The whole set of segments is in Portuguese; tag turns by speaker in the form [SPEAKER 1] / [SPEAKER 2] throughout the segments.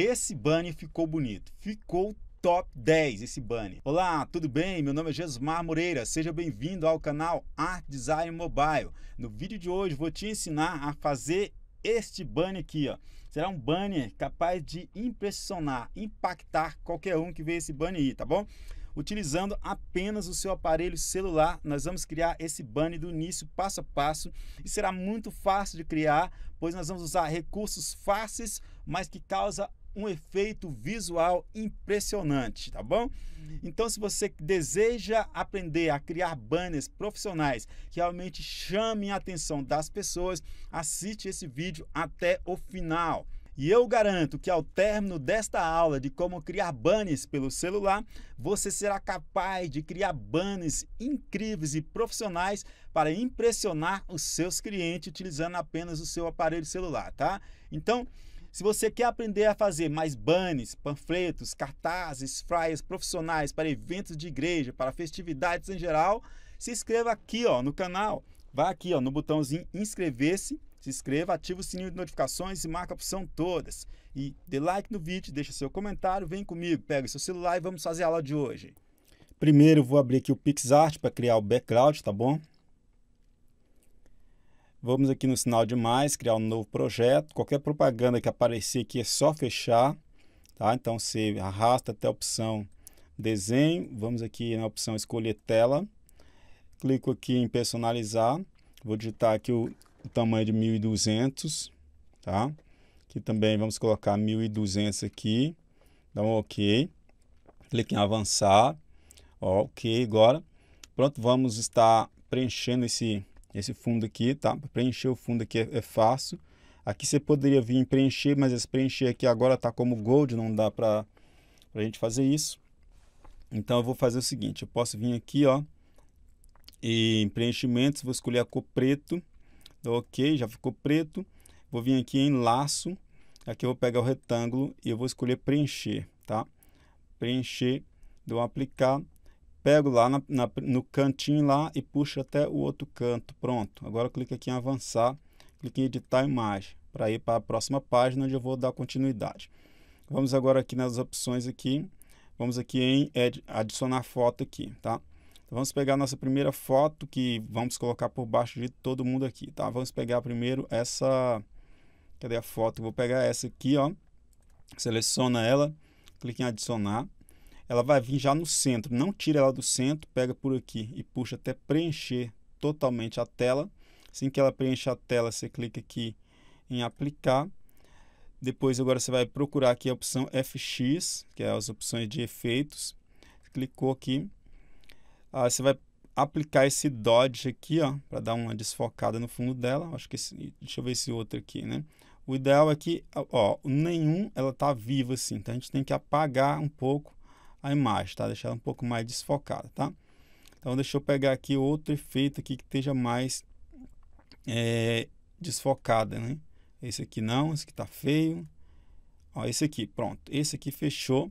[SPEAKER 1] Esse banner ficou bonito, ficou top 10 esse banner. Olá, tudo bem? Meu nome é Mar Moreira, seja bem-vindo ao canal Art Design Mobile. No vídeo de hoje vou te ensinar a fazer este banner aqui, ó. Será um banner capaz de impressionar, impactar qualquer um que vê esse banner aí, tá bom? Utilizando apenas o seu aparelho celular, nós vamos criar esse banner do início, passo a passo, e será muito fácil de criar, pois nós vamos usar recursos fáceis, mas que causa um efeito visual impressionante, tá bom? Então, se você deseja aprender a criar banners profissionais que realmente chamem a atenção das pessoas, assiste esse vídeo até o final. E eu garanto que ao término desta aula de como criar banners pelo celular, você será capaz de criar banners incríveis e profissionais para impressionar os seus clientes utilizando apenas o seu aparelho celular, tá? Então, se você quer aprender a fazer mais banners, panfletos, cartazes, flyers profissionais para eventos de igreja, para festividades em geral, se inscreva aqui ó, no canal. Vá aqui ó, no botãozinho inscrever-se, se inscreva, ativa o sininho de notificações e marca a opção todas. E dê like no vídeo, deixa seu comentário, vem comigo, pega seu celular e vamos fazer a aula de hoje. Primeiro vou abrir aqui o PixArt para criar o background, tá bom? Vamos aqui no sinal de mais, criar um novo projeto. Qualquer propaganda que aparecer aqui é só fechar. Tá? Então você arrasta até a opção desenho. Vamos aqui na opção escolher tela. Clico aqui em personalizar. Vou digitar aqui o, o tamanho de 1200. Tá? Aqui também vamos colocar 1200 aqui. Dá um OK. Clique em avançar. Ó, ok agora. Pronto, vamos estar preenchendo esse esse fundo aqui, tá? Para preencher o fundo aqui é, é, fácil. Aqui você poderia vir preencher, mas esse preencher aqui agora está como gold, não dá para a gente fazer isso. Então eu vou fazer o seguinte, eu posso vir aqui, ó, e em preenchimentos, vou escolher a cor preto, dou ok, já ficou preto. Vou vir aqui em laço, aqui eu vou pegar o retângulo e eu vou escolher preencher, tá? Preencher, dou aplicar, pego lá na, na, no cantinho lá e puxo até o outro canto. Pronto. Agora clica aqui em avançar, clique em editar imagem para ir para a próxima página onde eu vou dar continuidade. Vamos agora aqui nas opções aqui. Vamos aqui em adicionar foto aqui, tá? Então, vamos pegar nossa primeira foto que vamos colocar por baixo de todo mundo aqui, tá? Vamos pegar primeiro essa... Cadê a foto? Vou pegar essa aqui, ó. Seleciona ela, clique em adicionar ela vai vir já no centro. Não tira ela do centro, pega por aqui e puxa até preencher totalmente a tela. Assim que ela preenche a tela, você clica aqui em aplicar. Depois agora você vai procurar aqui a opção FX, que é as opções de efeitos. Clicou aqui. Ah, você vai aplicar esse dodge aqui, ó, para dar uma desfocada no fundo dela. Acho que esse, deixa eu ver esse outro aqui, né? O ideal é que, ó, nenhum ela tá viva assim, então a gente tem que apagar um pouco a imagem, tá? Deixar um pouco mais desfocada, tá? Então, deixa eu pegar aqui outro efeito aqui que esteja mais é, desfocada, né? Esse aqui não, esse aqui tá feio. Ó, esse aqui, pronto. Esse aqui fechou.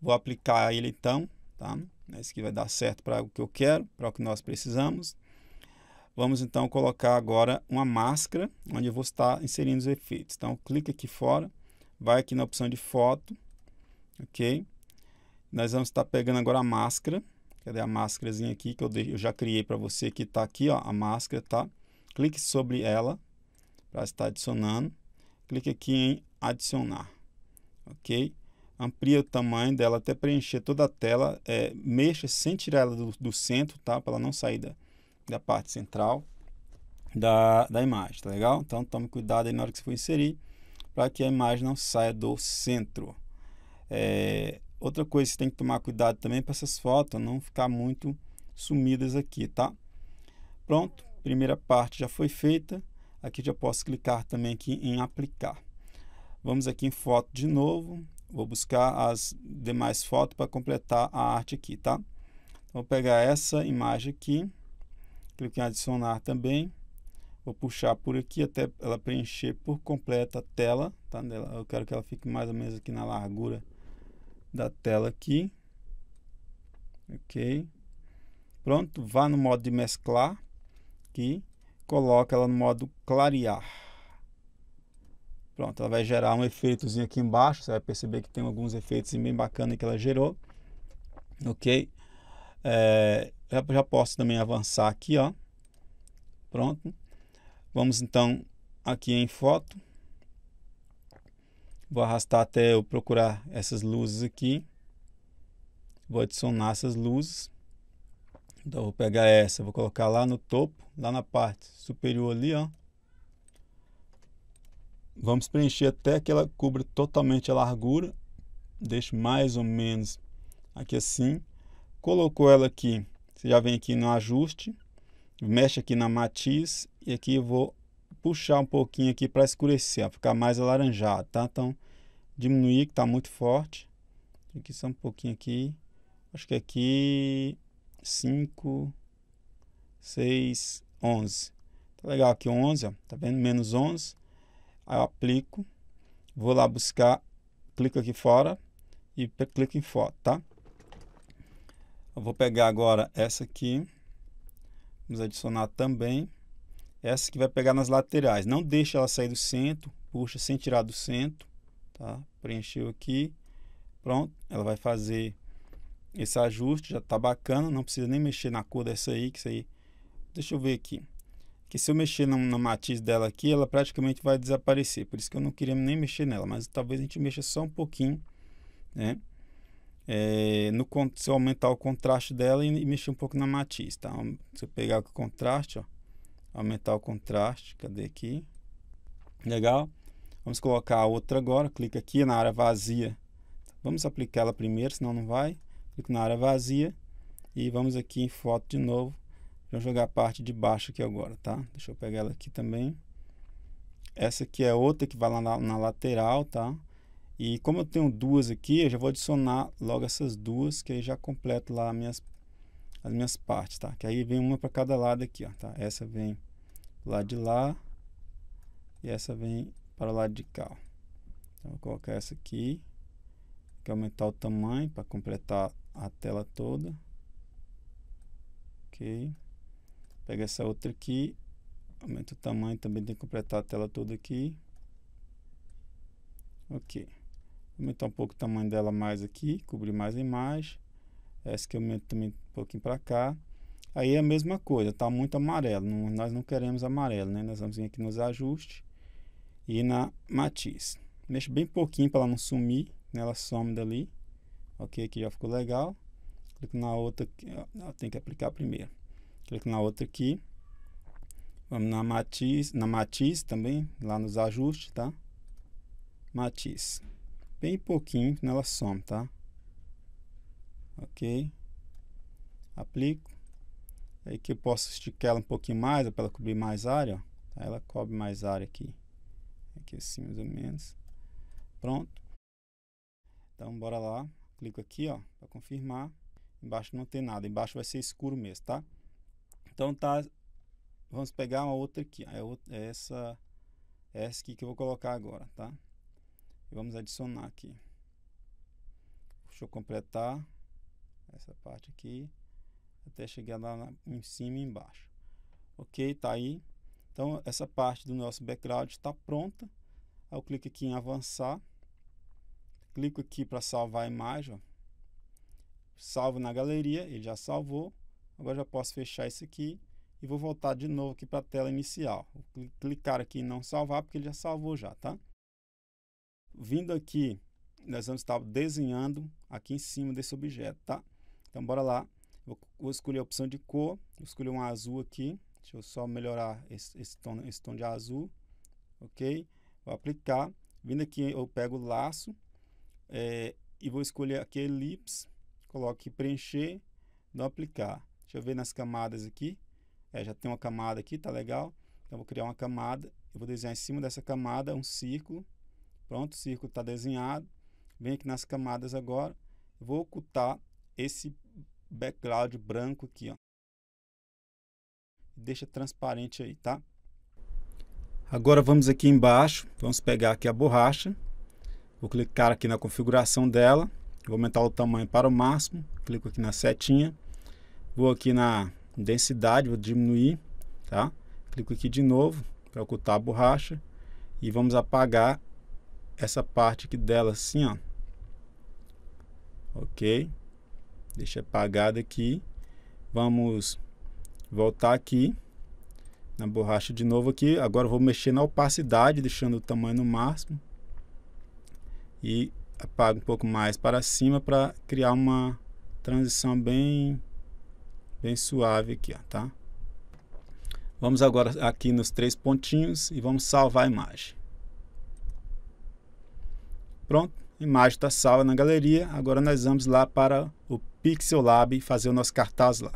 [SPEAKER 1] Vou aplicar ele então, tá? Esse aqui vai dar certo para o que eu quero, para o que nós precisamos. Vamos então colocar agora uma máscara, onde eu vou estar inserindo os efeitos. Então, clica aqui fora, vai aqui na opção de foto, ok? Nós vamos estar tá pegando agora a máscara. Cadê a máscarazinha aqui que eu, eu já criei para você que está aqui, ó, a máscara, tá? Clique sobre ela para estar adicionando. Clique aqui em adicionar, ok? Amplia o tamanho dela até preencher toda a tela. É, mexa sem tirar ela do, do centro, tá? Para ela não sair da, da parte central da, da imagem, tá legal? Então tome cuidado aí na hora que você for inserir para que a imagem não saia do centro. É, Outra coisa que você tem que tomar cuidado também para essas fotos não ficar muito sumidas aqui, tá? Pronto, primeira parte já foi feita. Aqui já posso clicar também aqui em aplicar. Vamos aqui em foto de novo. Vou buscar as demais fotos para completar a arte aqui, tá? Então, vou pegar essa imagem aqui, clico em adicionar também. Vou puxar por aqui até ela preencher por completa a tela, tá? Eu quero que ela fique mais ou menos aqui na largura da tela aqui. Ok. Pronto, vá no modo de mesclar aqui, coloca ela no modo clarear. Pronto, ela vai gerar um efeitozinho aqui embaixo, você vai perceber que tem alguns efeitos bem bacanas que ela gerou. Ok. É, já, já posso também avançar aqui, ó. Pronto. Vamos então aqui em foto. Vou arrastar até eu procurar essas luzes aqui. Vou adicionar essas luzes. Então, vou pegar essa, vou colocar lá no topo, lá na parte superior ali, ó. Vamos preencher até que ela cubra totalmente a largura. Deixo mais ou menos aqui assim. Colocou ela aqui, você já vem aqui no ajuste, mexe aqui na matiz e aqui eu vou puxar um pouquinho aqui para escurecer, ficar mais alaranjado, tá? Então, diminuir que está muito forte. Aqui só um pouquinho aqui. Acho que aqui 5, 6, 11. Tá legal aqui 11, ó, tá vendo? Menos 11. Aí eu aplico, vou lá buscar, clico aqui fora e clico em foto, tá? Eu vou pegar agora essa aqui. Vamos adicionar também essa que vai pegar nas laterais. Não deixa ela sair do centro, puxa sem tirar do centro, tá? Preencheu aqui, pronto. Ela vai fazer esse ajuste, já tá bacana, não precisa nem mexer na cor dessa aí, que isso aí... Deixa eu ver aqui. Que se eu mexer na, na matiz dela aqui, ela praticamente vai desaparecer. Por isso que eu não queria nem mexer nela, mas talvez a gente mexa só um pouquinho, né? É, no, se eu aumentar o contraste dela e, e mexer um pouco na matiz, tá? Se eu pegar o contraste, ó, aumentar o contraste. Cadê aqui? Legal. Vamos colocar a outra agora. Clica aqui na área vazia. Vamos aplicar ela primeiro, senão não vai. Clico na área vazia e vamos aqui em foto de novo. Vamos jogar a parte de baixo aqui agora, tá? Deixa eu pegar ela aqui também. Essa aqui é outra que vai lá na, na lateral, tá? E como eu tenho duas aqui, eu já vou adicionar logo essas duas, que aí já completo lá minhas as minhas partes, tá? Que aí vem uma para cada lado aqui, ó, tá? Essa vem lá de lá e essa vem para o lado de cá. Ó. Então, vou colocar essa aqui, que é aumentar o tamanho para completar a tela toda. Ok. Pega essa outra aqui, aumenta o tamanho, também tem que completar a tela toda aqui. Ok. Aumentar um pouco o tamanho dela mais aqui, cobrir mais a imagem essa é que eu meto também um pouquinho para cá. Aí é a mesma coisa, está muito amarelo. Não, nós não queremos amarelo, né? Nós vamos vir aqui nos ajustes e na matiz. Mexe bem pouquinho para ela não sumir, né? ela some dali. Ok, aqui já ficou legal. Clico na outra, tem que aplicar primeiro. Clico na outra aqui. Vamos na matiz, na matiz também, lá nos ajustes, tá? Matiz. Bem pouquinho, que né? ela some, tá? ok aplico aí que eu posso esticar ela um pouquinho mais para ela cobrir mais área ó. Tá? ela cobre mais área aqui aqui assim mais ou menos pronto então bora lá clico aqui ó para confirmar embaixo não tem nada embaixo vai ser escuro mesmo tá então tá vamos pegar uma outra aqui é, é essa é essa aqui que eu vou colocar agora tá e vamos adicionar aqui deixa eu completar essa parte aqui, até chegar lá na, em cima e embaixo. Ok, tá aí. Então, essa parte do nosso background está pronta. eu clico aqui em avançar. Clico aqui para salvar a imagem. Ó. Salvo na galeria, ele já salvou. Agora já posso fechar isso aqui e vou voltar de novo aqui para a tela inicial. Vou clicar aqui em não salvar porque ele já salvou já, tá? Vindo aqui, nós vamos estar desenhando aqui em cima desse objeto, tá? Então, bora lá. Vou, vou escolher a opção de cor. Vou escolher um azul aqui. Deixa eu só melhorar esse, esse, tom, esse tom de azul. Ok? Vou aplicar. Vindo aqui, eu pego o laço. É, e vou escolher aqui a elipse. Coloco aqui preencher. não aplicar. Deixa eu ver nas camadas aqui. É, já tem uma camada aqui, tá legal. Então, vou criar uma camada. Eu vou desenhar em cima dessa camada um círculo. Pronto, o círculo está desenhado. Venho aqui nas camadas agora. Vou ocultar esse background branco aqui, ó. Deixa transparente aí, tá? Agora vamos aqui embaixo, vamos pegar aqui a borracha. Vou clicar aqui na configuração dela, vou aumentar o tamanho para o máximo, clico aqui na setinha. Vou aqui na densidade, vou diminuir, tá? Clico aqui de novo para ocultar a borracha e vamos apagar essa parte aqui dela assim, ó. OK? Deixa apagado aqui. Vamos voltar aqui na borracha de novo aqui. Agora vou mexer na opacidade, deixando o tamanho no máximo. E apago um pouco mais para cima para criar uma transição bem, bem suave aqui, ó, tá? Vamos agora aqui nos três pontinhos e vamos salvar a imagem. Pronto, imagem está salva na galeria. Agora nós vamos lá para o Pixel Lab fazer o nosso cartaz lá.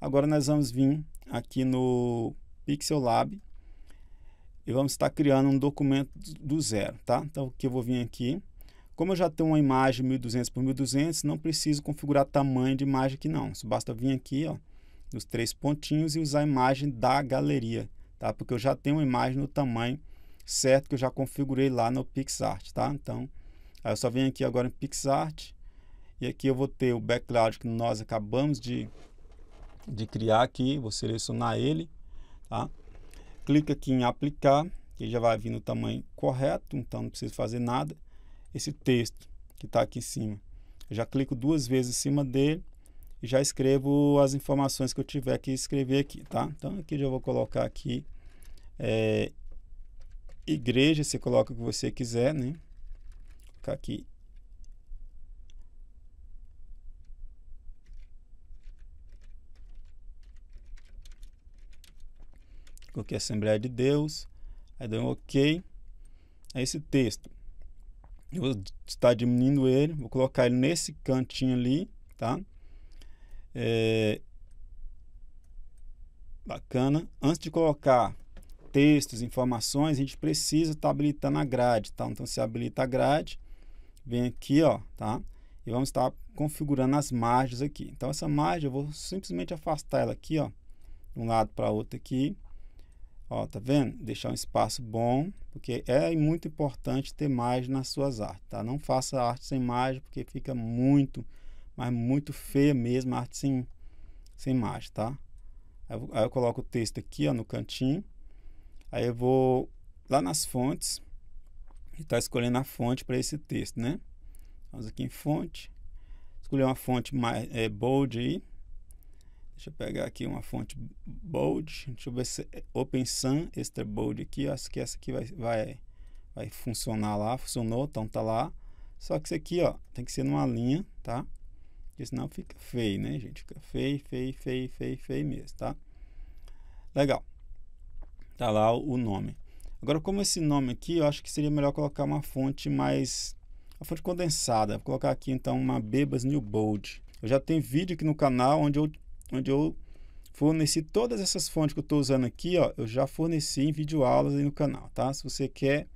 [SPEAKER 1] Agora nós vamos vir aqui no Pixel Lab e vamos estar criando um documento do zero, tá? Então, que eu vou vir aqui. Como eu já tenho uma imagem 1200 por 1200, não preciso configurar tamanho de imagem aqui não. Só basta vir aqui, ó, nos três pontinhos e usar a imagem da galeria, tá? Porque eu já tenho uma imagem no tamanho certo que eu já configurei lá no PixArt, tá? Então, eu só venho aqui agora em PixArt e aqui eu vou ter o background que nós acabamos de, de criar aqui, vou selecionar ele, tá? Clica aqui em aplicar, que já vai vir no tamanho correto, então não preciso fazer nada. Esse texto que está aqui em cima, eu já clico duas vezes em cima dele e já escrevo as informações que eu tiver que escrever aqui, tá? Então aqui já vou colocar aqui é, igreja, você coloca o que você quiser, né? Vou colocar aqui. Coloquei Assembleia de Deus. Aí deu um OK. Aí é esse texto. Eu vou estar diminuindo ele. Vou colocar ele nesse cantinho ali, tá? É... Bacana. Antes de colocar textos, informações, a gente precisa estar tá habilitando a grade, tá? Então, se habilita a grade, vem aqui, ó, tá? E vamos estar tá configurando as margens aqui. Então, essa margem, eu vou simplesmente afastar ela aqui, ó, de um lado para outro aqui. Ó, tá vendo? Deixar um espaço bom, porque é muito importante ter margem nas suas artes, tá? Não faça arte sem margem, porque fica muito, mas muito feia mesmo a arte sem, sem margem, tá? aí eu coloco o texto aqui, ó, no cantinho. Aí eu vou lá nas fontes e tá escolhendo a fonte para esse texto, né? Vamos aqui em fonte, escolher uma fonte mais é, bold aí. Deixa eu pegar aqui uma fonte bold. Deixa eu ver se é Open Sun Extra é Bold aqui. Eu acho que essa aqui vai, vai, vai funcionar lá. Funcionou, então tá lá. Só que isso aqui, ó, tem que ser numa linha, tá? Porque senão fica feio, né, gente? Fica feio, feio, feio, feio, feio mesmo, tá? Legal. Tá lá o nome. Agora, como esse nome aqui, eu acho que seria melhor colocar uma fonte mais. uma fonte condensada. Vou colocar aqui então uma Bebas New Bold. Eu já tenho vídeo aqui no canal onde eu, onde eu forneci todas essas fontes que eu estou usando aqui, ó. Eu já forneci em vídeo aulas aí no canal, tá? Se você quer,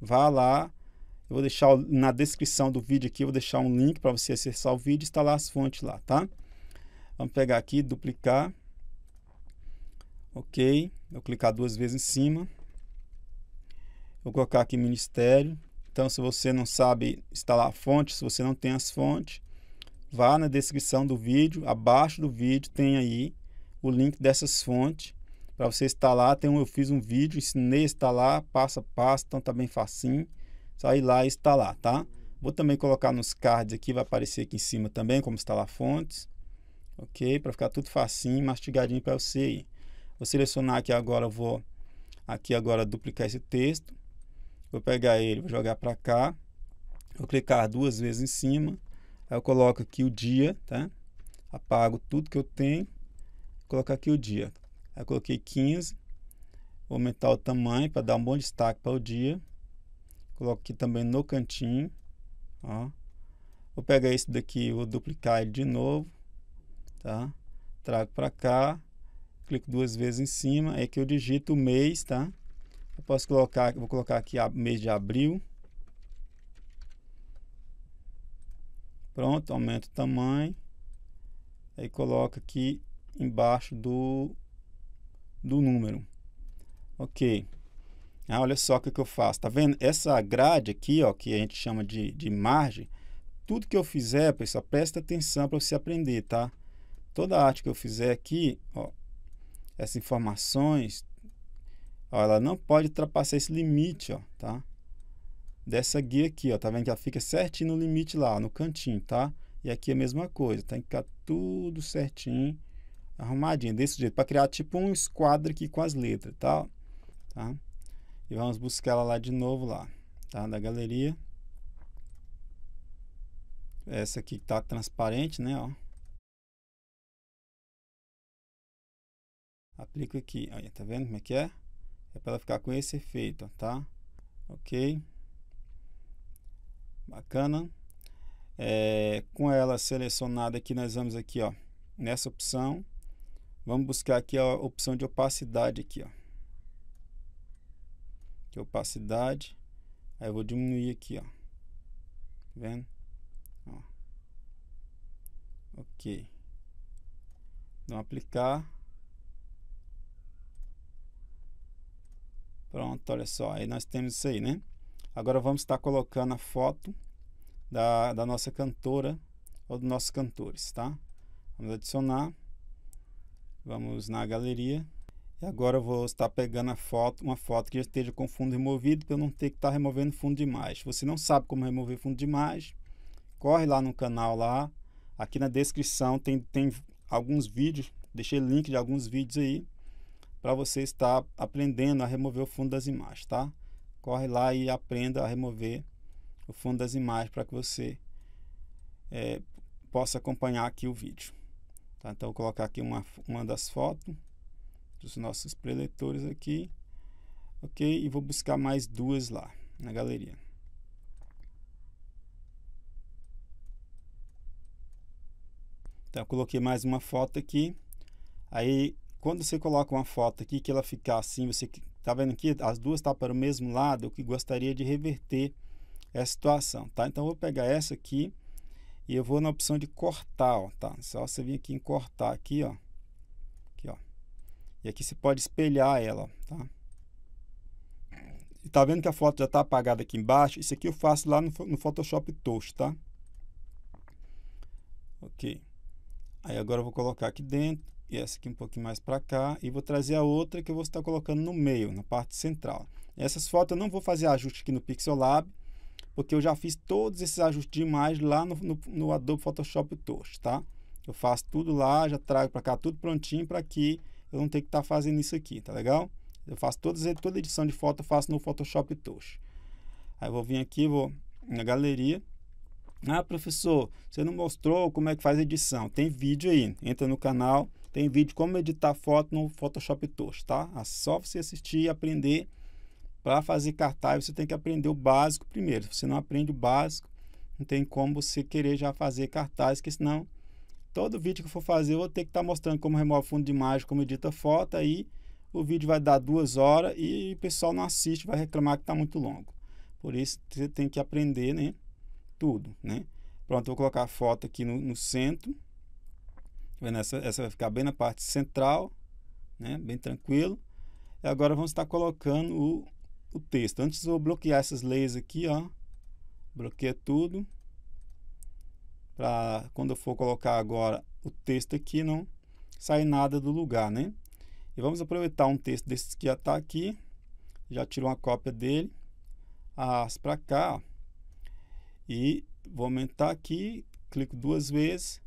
[SPEAKER 1] vá lá. Eu vou deixar na descrição do vídeo aqui, eu vou deixar um link para você acessar o vídeo e instalar as fontes lá, tá? Vamos pegar aqui, duplicar. Ok, eu clicar duas vezes em cima. Vou colocar aqui Ministério. Então, se você não sabe instalar a fonte, se você não tem as fontes, vá na descrição do vídeo, abaixo do vídeo tem aí o link dessas fontes para você instalar. Tem um, eu fiz um vídeo, ensinei a instalar passo a passo, então tá bem facinho. Só ir lá e instalar, tá? Vou também colocar nos cards aqui, vai aparecer aqui em cima também como instalar fontes. OK? Para ficar tudo facinho, mastigadinho para você aí. Vou selecionar aqui agora, vou aqui agora duplicar esse texto. Vou pegar ele, vou jogar para cá. Vou clicar duas vezes em cima. Aí eu coloco aqui o dia, tá? Apago tudo que eu tenho. Vou colocar aqui o dia. Aí eu coloquei 15. Vou aumentar o tamanho para dar um bom destaque para o dia. Coloco aqui também no cantinho. Ó. Vou pegar esse daqui, vou duplicar ele de novo, tá? Trago para cá, clico duas vezes em cima, é que eu digito o mês, tá? Eu posso colocar, vou colocar aqui mês de abril. Pronto, aumento o tamanho. Aí coloca aqui embaixo do, do número. Ok. Ah, olha só o que, que, eu faço, tá vendo? Essa grade aqui, ó, que a gente chama de, de margem, tudo que eu fizer, pessoal, presta atenção para você aprender, tá? Toda a arte que eu fizer aqui, ó, essas informações, ó, ela não pode ultrapassar esse limite, ó, tá? Dessa guia aqui, ó, tá vendo que ela fica certinho no limite lá, no cantinho, tá? E aqui é a mesma coisa, tem que ficar tudo certinho, arrumadinho, desse jeito, para criar tipo um esquadro aqui com as letras, tá? tá? E vamos buscar ela lá de novo lá, tá? Da galeria. Essa aqui tá transparente, né, ó. aplico aqui, aí tá vendo como é que é? É para ela ficar com esse efeito, tá? Ok, bacana. É, com ela selecionada aqui, nós vamos aqui, ó, nessa opção, vamos buscar aqui a opção de opacidade aqui, ó. Aqui, é opacidade, aí eu vou diminuir aqui, ó. Tá vendo? Ok. vamos aplicar Pronto, olha só, aí nós temos isso aí, né? Agora vamos estar colocando a foto da, da nossa cantora ou dos nossos cantores, tá? Vamos adicionar, vamos na galeria e agora eu vou estar pegando a foto, uma foto que já esteja com fundo removido para eu não ter que estar tá removendo fundo de imagem. Se você não sabe como remover fundo de imagem, corre lá no canal lá, aqui na descrição tem, tem alguns vídeos, deixei link de alguns vídeos aí para você estar aprendendo a remover o fundo das imagens, tá? Corre lá e aprenda a remover o fundo das imagens para que você é, possa acompanhar aqui o vídeo. Tá? Então, vou colocar aqui uma, uma das fotos dos nossos preletores aqui, ok? E vou buscar mais duas lá na galeria. Então, eu coloquei mais uma foto aqui. Aí quando você coloca uma foto aqui que ela ficar assim, você tá vendo aqui, as duas tá para o mesmo lado, eu que gostaria de reverter essa situação, tá? Então eu vou pegar essa aqui e eu vou na opção de cortar, ó, tá? Só você vir aqui em cortar aqui, ó. Aqui, ó. E aqui você pode espelhar ela, tá? E tá vendo que a foto já tá apagada aqui embaixo? Isso aqui eu faço lá no, no Photoshop Touch, tá? OK. Aí agora eu vou colocar aqui dentro e essa aqui um pouquinho mais para cá, e vou trazer a outra que eu vou estar colocando no meio, na parte central. Essas fotos eu não vou fazer ajuste aqui no Pixel Lab, porque eu já fiz todos esses ajustes de imagem lá no, no, no Adobe Photoshop Touch, tá? Eu faço tudo lá, já trago para cá tudo prontinho para que eu não tenha que estar tá fazendo isso aqui, tá legal? Eu faço todas, toda edição de foto eu faço no Photoshop Touch. Aí eu vou vir aqui, vou na galeria. Ah, professor, você não mostrou como é que faz edição. Tem vídeo aí. Entra no canal tem vídeo como editar foto no Photoshop Touch, tá? É só você assistir e aprender. Para fazer cartaz, você tem que aprender o básico primeiro. Se você não aprende o básico, não tem como você querer já fazer cartaz, que senão todo vídeo que eu for fazer eu vou ter que estar tá mostrando como remove fundo de imagem, como edita foto, aí o vídeo vai dar duas horas e o pessoal não assiste, vai reclamar que está muito longo. Por isso você tem que aprender, né? Tudo, né? Pronto, eu vou colocar a foto aqui no, no centro. Essa, vai ficar bem na parte central, né? bem tranquilo. E agora vamos estar colocando o, o texto. Antes vou bloquear essas leis aqui, ó. Bloqueia tudo. Para quando eu for colocar agora o texto aqui, não sair nada do lugar, né? E vamos aproveitar um texto desse que já está aqui. Já tiro uma cópia dele. As para cá. E vou aumentar aqui. Clico duas vezes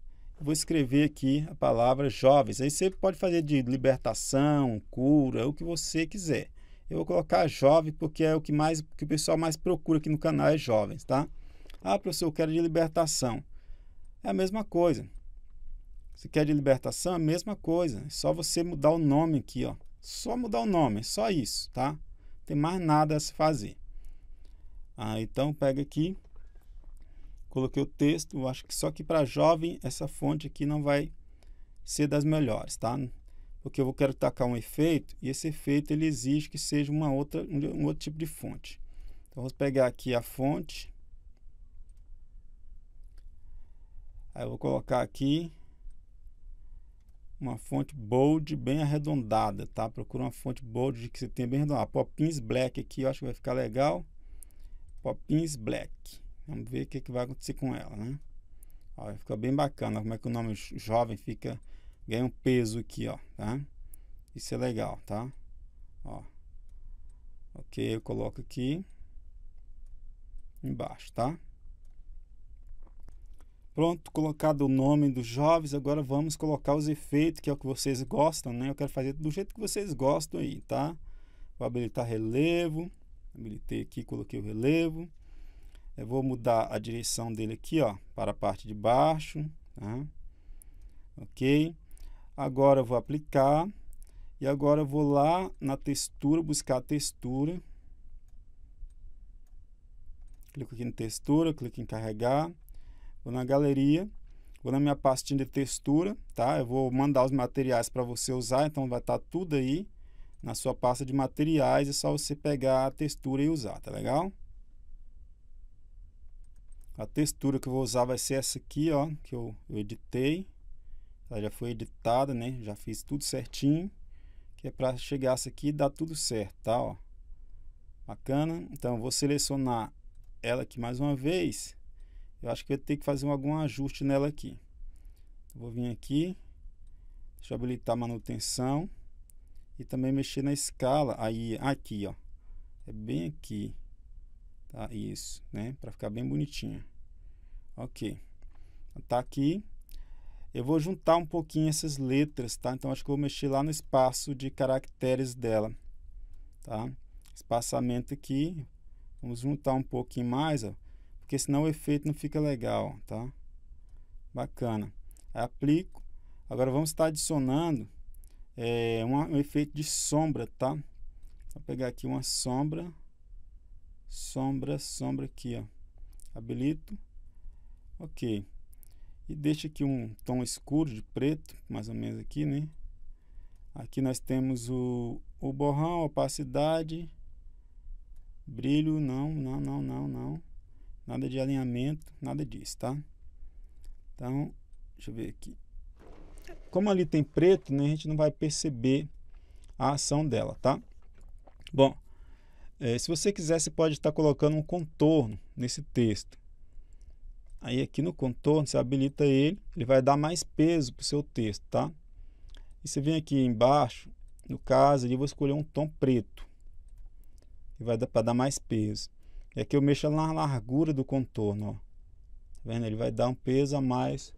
[SPEAKER 1] vou escrever aqui a palavra jovens. Aí você pode fazer de libertação, cura, o que você quiser. Eu vou colocar jovem porque é o que mais que o pessoal mais procura aqui no canal é jovens, tá? Ah, professor, eu quero de libertação. É a mesma coisa. Você quer de libertação, é a mesma coisa. É só você mudar o nome aqui, ó. Só mudar o nome, só isso, tá? Não tem mais nada a se fazer. Ah, então pega aqui coloquei o texto, acho que só que para jovem essa fonte aqui não vai ser das melhores, tá? Porque eu quero tacar um efeito e esse efeito ele exige que seja uma outra, um outro tipo de fonte. Então vamos pegar aqui a fonte. Aí eu vou colocar aqui uma fonte bold bem arredondada, tá? Procura uma fonte bold que você tenha bem arredondada. Popins Black aqui, eu acho que vai ficar legal. Popins Black. Vamos ver o que, é que vai acontecer com ela, né? Ó, fica bem bacana como é que o nome jovem fica, ganha um peso aqui, ó, tá? Isso é legal, tá? Ó. Ok, eu coloco aqui embaixo, tá? Pronto, colocado o nome dos jovens, agora vamos colocar os efeitos, que é o que vocês gostam, né? Eu quero fazer do jeito que vocês gostam aí, tá? Vou habilitar relevo, habilitei aqui, coloquei o relevo. Eu vou mudar a direção dele aqui, ó, para a parte de baixo, tá? Ok? Agora eu vou aplicar e agora eu vou lá na textura, buscar a textura. Clico aqui em textura, clico em carregar. Vou na galeria, vou na minha pastinha de textura, tá? Eu vou mandar os materiais para você usar, então vai estar tá tudo aí na sua pasta de materiais, é só você pegar a textura e usar, tá legal? A textura que eu vou usar vai ser essa aqui, ó, que eu, eu editei. Ela já foi editada, né? Já fiz tudo certinho. Que é para chegar essa aqui e dar tudo certo, tá? Ó. Bacana. Então, eu vou selecionar ela aqui mais uma vez. Eu acho que eu ter que fazer algum ajuste nela aqui. Eu vou vir aqui. Deixa eu habilitar a manutenção. E também mexer na escala. Aí, aqui, ó. É bem aqui. Tá, isso, né? Para ficar bem bonitinha. Ok. Tá aqui. Eu vou juntar um pouquinho essas letras, tá? Então, acho que vou mexer lá no espaço de caracteres dela, tá? Espaçamento aqui. Vamos juntar um pouquinho mais, ó. Porque senão o efeito não fica legal, tá? Bacana. Aí, aplico. Agora, vamos estar adicionando é, eh, um, um efeito de sombra, tá? Vou pegar aqui uma sombra sombra, sombra aqui, ó. Habilito. Ok. E deixa aqui um tom escuro de preto, mais ou menos aqui, né? Aqui nós temos o, o borrão, opacidade, brilho, não, não, não, não, não. Nada de alinhamento, nada disso, tá? Então, deixa eu ver aqui. Como ali tem preto, né, a gente não vai perceber a ação dela, tá? Bom, é, se você quiser, você pode estar colocando um contorno nesse texto. Aí aqui no contorno, você habilita ele, ele vai dar mais peso para o seu texto, tá? E você vem aqui embaixo, no caso ali, eu vou escolher um tom preto. E vai dar para dar mais peso. E aqui eu mexo na largura do contorno, ó. Tá vendo? Ele vai dar um peso a mais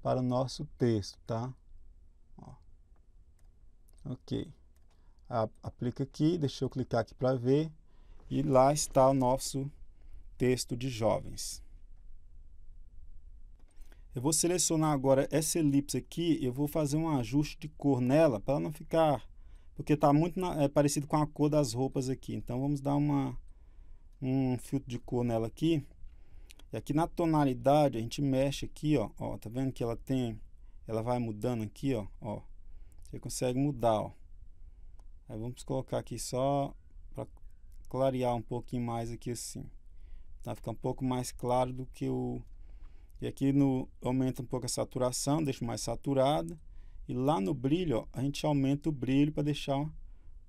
[SPEAKER 1] para o nosso texto, tá? Ó. Ok aplica aqui, deixa eu clicar aqui para ver, e lá está o nosso texto de jovens. Eu vou selecionar agora essa elipse aqui, eu vou fazer um ajuste de cor nela para não ficar, porque está muito na, é, parecido com a cor das roupas aqui. Então vamos dar uma, um filtro de cor nela aqui. E aqui na tonalidade a gente mexe aqui, ó, ó, tá vendo que ela tem, ela vai mudando aqui, ó, ó. Você consegue mudar, ó. Aí vamos colocar aqui só para clarear um pouquinho mais aqui assim. Tá? Fica um pouco mais claro do que o... E aqui no, aumenta um pouco a saturação, deixa mais saturada. E lá no brilho, ó, a gente aumenta o brilho para deixar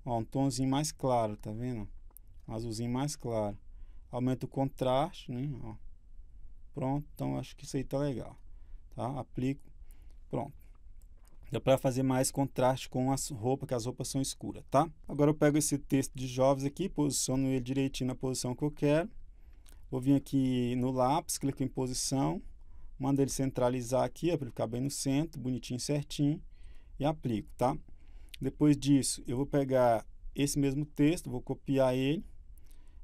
[SPEAKER 1] ó, um tonzinho mais claro, tá vendo? Um azulzinho mais claro. Aumenta o contraste, né? Ó. Pronto, então acho que isso aí tá legal. Tá? Aplico. Pronto. Dá para fazer mais contraste com as roupas, que as roupas são escuras, tá? Agora eu pego esse texto de jovens aqui, posiciono ele direitinho na posição que eu quero. Vou vir aqui no lápis, clico em posição, mando ele centralizar aqui, para ele ficar bem no centro, bonitinho, certinho, e aplico, tá? Depois disso, eu vou pegar esse mesmo texto, vou copiar ele,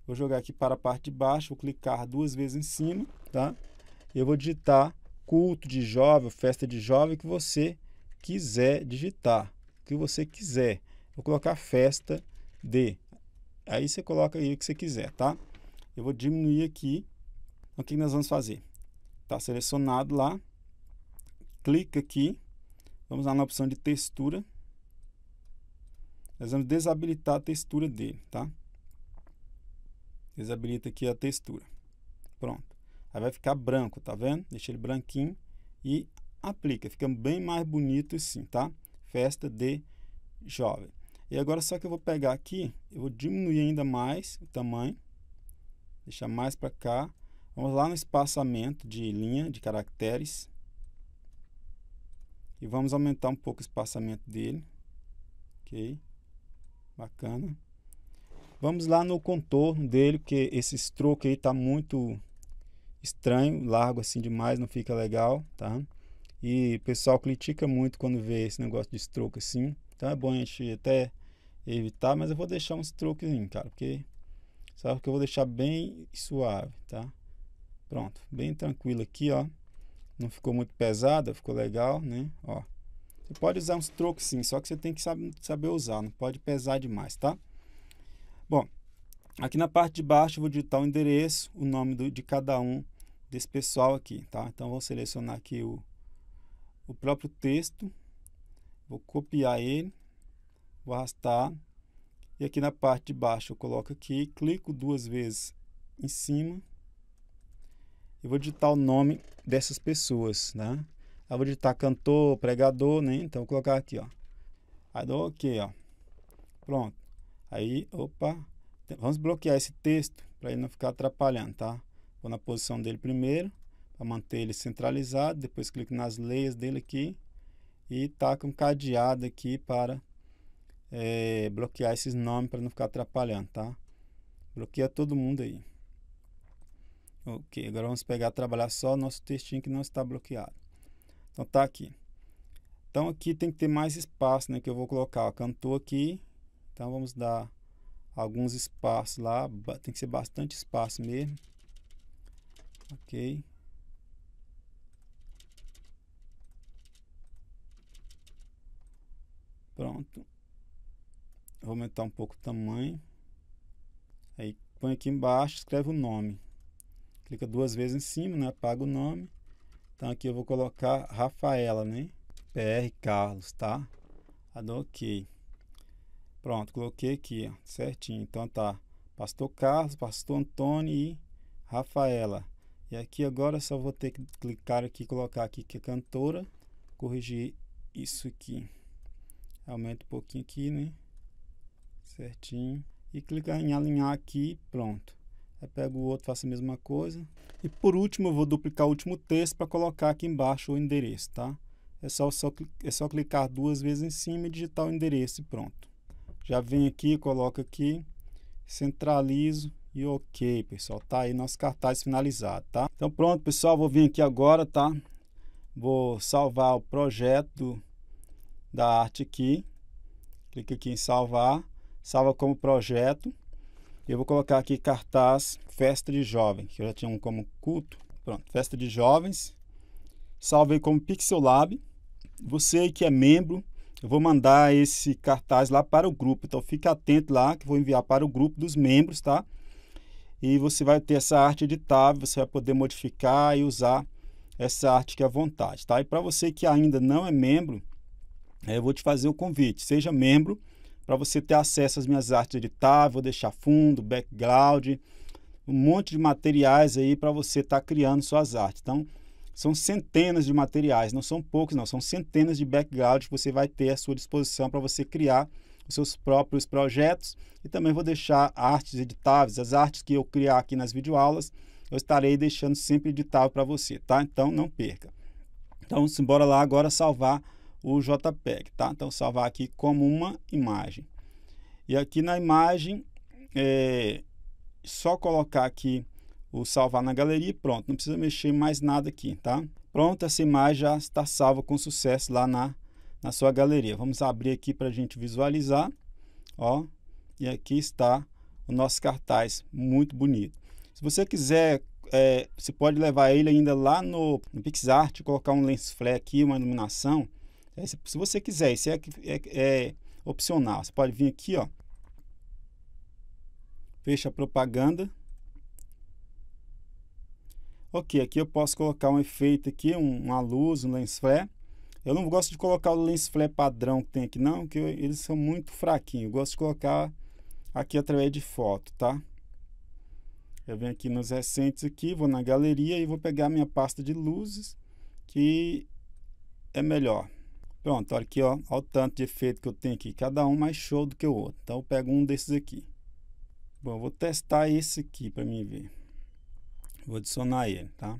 [SPEAKER 1] vou jogar aqui para a parte de baixo, vou clicar duas vezes em cima, tá? Eu vou digitar culto de jovem, festa de jovem que você quiser digitar, o que você quiser. Vou colocar festa de. Aí você coloca aí o que você quiser, tá? Eu vou diminuir aqui. Então o que nós vamos fazer? Tá selecionado lá. Clica aqui. Vamos lá na opção de textura. Nós vamos desabilitar a textura dele, tá? Desabilita aqui a textura. Pronto. Aí vai ficar branco, tá vendo? Deixa ele branquinho. E aplica, fica bem mais bonito assim, tá? Festa de jovem. E agora só que eu vou pegar aqui, eu vou diminuir ainda mais o tamanho, deixar mais para cá. Vamos lá no espaçamento de linha de caracteres e vamos aumentar um pouco o espaçamento dele, ok? Bacana. Vamos lá no contorno dele, porque esse stroke aí tá muito estranho, largo assim demais, não fica legal, tá? E o pessoal critica muito quando vê esse negócio de stroke assim. Então é bom a gente até evitar, mas eu vou deixar um stroke, cara, porque sabe que eu vou deixar bem suave, tá? Pronto, bem tranquilo aqui, ó. Não ficou muito pesada, ficou legal, né? Ó. Você pode usar uns trocos sim, só que você tem que saber usar, não pode pesar demais, tá? Bom, aqui na parte de baixo eu vou digitar o endereço, o nome do, de cada um desse pessoal aqui, tá? Então vou selecionar aqui o o próprio texto, vou copiar ele, vou arrastar e aqui na parte de baixo eu coloco aqui, clico duas vezes em cima e vou digitar o nome dessas pessoas, né? Aí vou digitar cantor, pregador, né? Então vou colocar aqui, ó. Aí dou OK, ó. Pronto. Aí, opa, vamos bloquear esse texto para ele não ficar atrapalhando, tá? Vou na posição dele primeiro para manter ele centralizado. Depois clico nas leias dele aqui e tá um cadeado aqui para é, bloquear esses nomes para não ficar atrapalhando, tá? Bloqueia todo mundo aí. Ok, agora vamos pegar trabalhar só nosso textinho que não está bloqueado. Então tá aqui. Então aqui tem que ter mais espaço, né? Que eu vou colocar o cantor aqui. Então vamos dar alguns espaços lá. Tem que ser bastante espaço mesmo. Ok. Pronto. Vou aumentar um pouco o tamanho. Aí põe aqui embaixo, escreve o nome. Clica duas vezes em cima, né? Apaga o nome. Então aqui eu vou colocar Rafaela, né? PR Carlos, tá? Eu OK. Pronto, coloquei aqui, ó, certinho. Então tá Pastor Carlos, Pastor Antônio e Rafaela. E aqui agora só vou ter que clicar aqui, colocar aqui que é cantora, corrigir isso aqui aumenta um pouquinho aqui, né? Certinho. E clica em alinhar aqui, pronto. Aí pego o outro, faço a mesma coisa. E por último, eu vou duplicar o último texto para colocar aqui embaixo o endereço, tá? É só, só, é só clicar duas vezes em cima e digitar o endereço e pronto. Já vem aqui, coloco aqui, centralizo e ok, pessoal. Tá aí nosso cartaz finalizado, tá? Então pronto, pessoal, vou vir aqui agora, tá? Vou salvar o projeto da arte aqui. Clique aqui em salvar. Salva como projeto. Eu vou colocar aqui cartaz Festa de Jovem, que eu já tinha um como culto. Pronto, Festa de Jovens. Salvei como Pixel Lab. Você que é membro, eu vou mandar esse cartaz lá para o grupo. Então fique atento lá, que eu vou enviar para o grupo dos membros, tá? E você vai ter essa arte editável, você vai poder modificar e usar essa arte que é à vontade, tá? E para você que ainda não é membro, eu vou te fazer o convite. Seja membro para você ter acesso às minhas artes editáveis, vou deixar fundo, background, um monte de materiais aí para você estar tá criando suas artes. Então, são centenas de materiais, não são poucos, não, são centenas de backgrounds que você vai ter à sua disposição para você criar os seus próprios projetos e também vou deixar artes editáveis, as artes que eu criar aqui nas videoaulas, eu estarei deixando sempre editável para você, tá? Então não perca. Então, simbora lá agora salvar o JPEG, tá? Então, salvar aqui como uma imagem. E aqui na imagem, é só colocar aqui o salvar na galeria e pronto. Não precisa mexer mais nada aqui, tá? Pronto, essa imagem já está salva com sucesso lá na, na sua galeria. Vamos abrir aqui para a gente visualizar, ó. E aqui está o nosso cartaz, muito bonito. Se você quiser é, você pode levar ele ainda lá no, no PixArt, colocar um lens flare aqui, uma iluminação, é, se você quiser, isso é, é, é opcional. Você pode vir aqui, ó. Fecha a propaganda. Ok, aqui eu posso colocar um efeito aqui, um, uma luz, um lens flare. Eu não gosto de colocar o lens flare padrão que tem aqui não, porque eu, eles são muito fraquinhos. Eu gosto de colocar aqui através de foto, tá? Eu venho aqui nos recentes aqui, vou na galeria e vou pegar minha pasta de luzes, que é melhor. Pronto, olha aqui, ó, olha o tanto de efeito que eu tenho aqui, cada um mais show do que o outro. Então eu pego um desses aqui. Bom, vou testar esse aqui para mim ver. Vou adicionar ele, tá?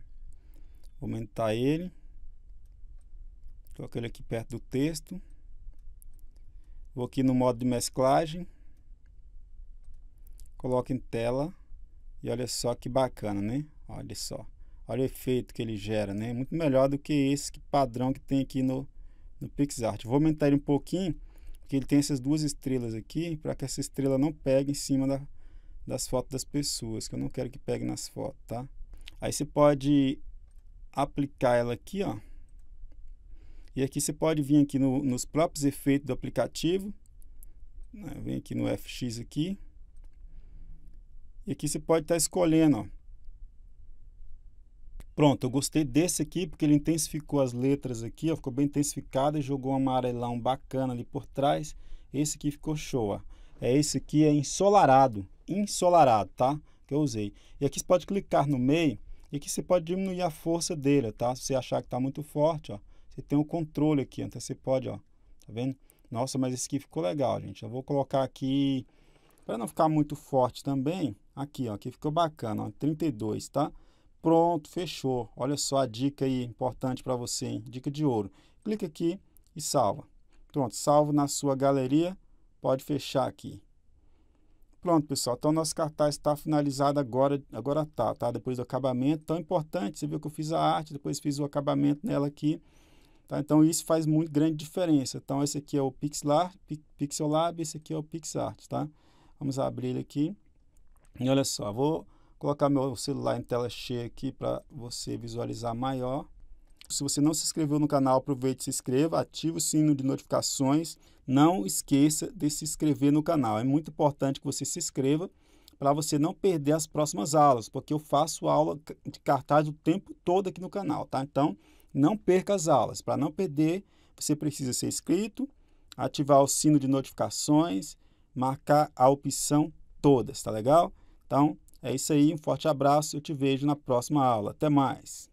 [SPEAKER 1] Vou aumentar ele. Coloco ele aqui perto do texto. Vou aqui no modo de mesclagem. Coloco em tela. E olha só que bacana, né? Olha só. Olha o efeito que ele gera, né? Muito melhor do que esse padrão que tem aqui no, no PixArt. Vou aumentar ele um pouquinho, porque ele tem essas duas estrelas aqui, para que essa estrela não pegue em cima da, das fotos das pessoas, que eu não quero que pegue nas fotos, tá? Aí você pode aplicar ela aqui, ó. E aqui você pode vir aqui no, nos próprios efeitos do aplicativo. Né? Vem aqui no FX aqui. E aqui você pode estar tá escolhendo, ó Pronto, eu gostei desse aqui porque ele intensificou as letras aqui, ó, ficou bem intensificado e jogou um amarelão bacana ali por trás. Esse aqui ficou show, ó. É esse aqui é ensolarado, ensolarado, tá? Que eu usei. E aqui você pode clicar no meio e aqui você pode diminuir a força dele, tá? Se você achar que tá muito forte, ó, você tem o um controle aqui, então você pode, ó, tá vendo? Nossa, mas esse aqui ficou legal, gente. Eu vou colocar aqui para não ficar muito forte também, aqui, ó, aqui ficou bacana, ó, 32, tá? Pronto, fechou. Olha só a dica aí importante para você, hein? dica de ouro. Clica aqui e salva. Pronto, salvo na sua galeria. Pode fechar aqui. Pronto, pessoal. Então, nosso cartaz está finalizado agora. Agora tá, tá? Depois do acabamento. Tão importante. Você viu que eu fiz a arte, depois fiz o acabamento nela aqui. Tá? Então, isso faz muito grande diferença. Então, esse aqui é o Pixlar, Pixelab, esse aqui é o PixArt, tá? Vamos abrir ele aqui. E olha só, vou colocar meu celular em tela cheia aqui para você visualizar maior. Se você não se inscreveu no canal, aproveite e se inscreva, ative o sino de notificações. Não esqueça de se inscrever no canal. É muito importante que você se inscreva para você não perder as próximas aulas, porque eu faço aula de cartaz o tempo todo aqui no canal, tá? Então, não perca as aulas. Para não perder, você precisa ser inscrito, ativar o sino de notificações, marcar a opção todas, tá legal? Então, é isso aí, um forte abraço, eu te vejo na próxima aula. Até mais!